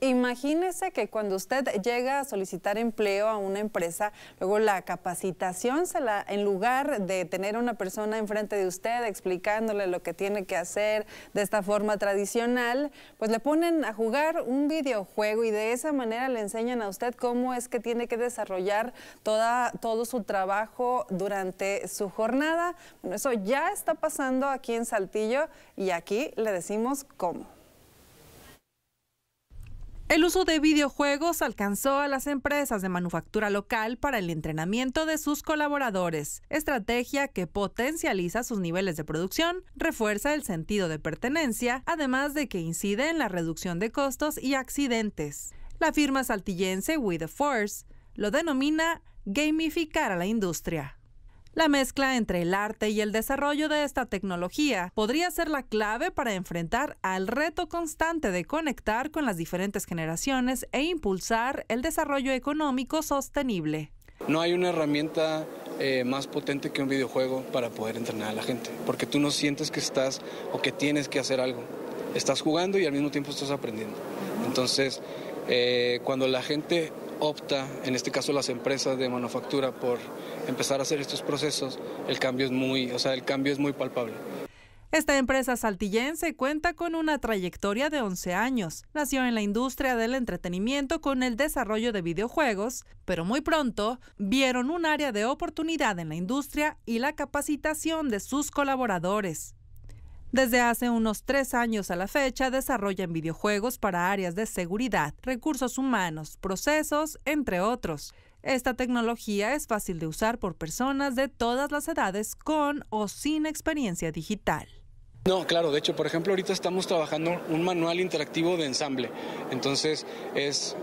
Imagínese que cuando usted llega a solicitar empleo a una empresa, luego la capacitación se la, en lugar de tener a una persona enfrente de usted explicándole lo que tiene que hacer de esta forma tradicional, pues le ponen a jugar un videojuego y de esa manera le enseñan a usted cómo es que tiene que desarrollar todo su trabajo durante su jornada. Bueno, eso ya está pasando aquí en Saltillo y aquí le decimos cómo. El uso de videojuegos alcanzó a las empresas de manufactura local para el entrenamiento de sus colaboradores, estrategia que potencializa sus niveles de producción, refuerza el sentido de pertenencia, además de que incide en la reducción de costos y accidentes. La firma saltillense With the Force lo denomina gamificar a la industria. La mezcla entre el arte y el desarrollo de esta tecnología podría ser la clave para enfrentar al reto constante de conectar con las diferentes generaciones e impulsar el desarrollo económico sostenible. No hay una herramienta eh, más potente que un videojuego para poder entrenar a la gente, porque tú no sientes que estás o que tienes que hacer algo. Estás jugando y al mismo tiempo estás aprendiendo. Entonces, eh, cuando la gente opta, en este caso las empresas de manufactura, por empezar a hacer estos procesos, el cambio es muy, o sea, el cambio es muy palpable. Esta empresa saltillense cuenta con una trayectoria de 11 años. Nació en la industria del entretenimiento con el desarrollo de videojuegos, pero muy pronto vieron un área de oportunidad en la industria y la capacitación de sus colaboradores. Desde hace unos tres años a la fecha desarrollan videojuegos para áreas de seguridad, recursos humanos, procesos, entre otros. Esta tecnología es fácil de usar por personas de todas las edades con o sin experiencia digital. No, claro, de hecho, por ejemplo, ahorita estamos trabajando un manual interactivo de ensamble. Entonces, es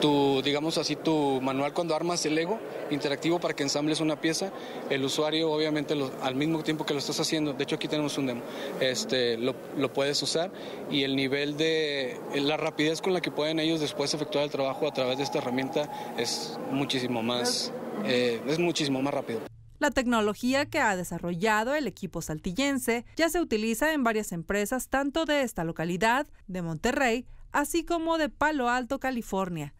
tu, digamos así, tu manual cuando armas el ego interactivo para que ensambles una pieza. El usuario, obviamente, al mismo tiempo que lo estás haciendo, de hecho aquí tenemos un demo, este, lo, puedes usar y el nivel de, la rapidez con la que pueden ellos después efectuar el trabajo a través de esta herramienta es muchísimo más, eh, es muchísimo más rápido. La tecnología que ha desarrollado el equipo saltillense ya se utiliza en varias empresas tanto de esta localidad, de Monterrey, así como de Palo Alto, California,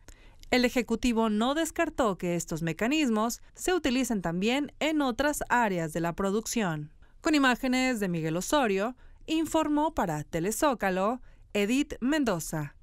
el Ejecutivo no descartó que estos mecanismos se utilicen también en otras áreas de la producción. Con imágenes de Miguel Osorio, informó para Telezócalo Edith Mendoza.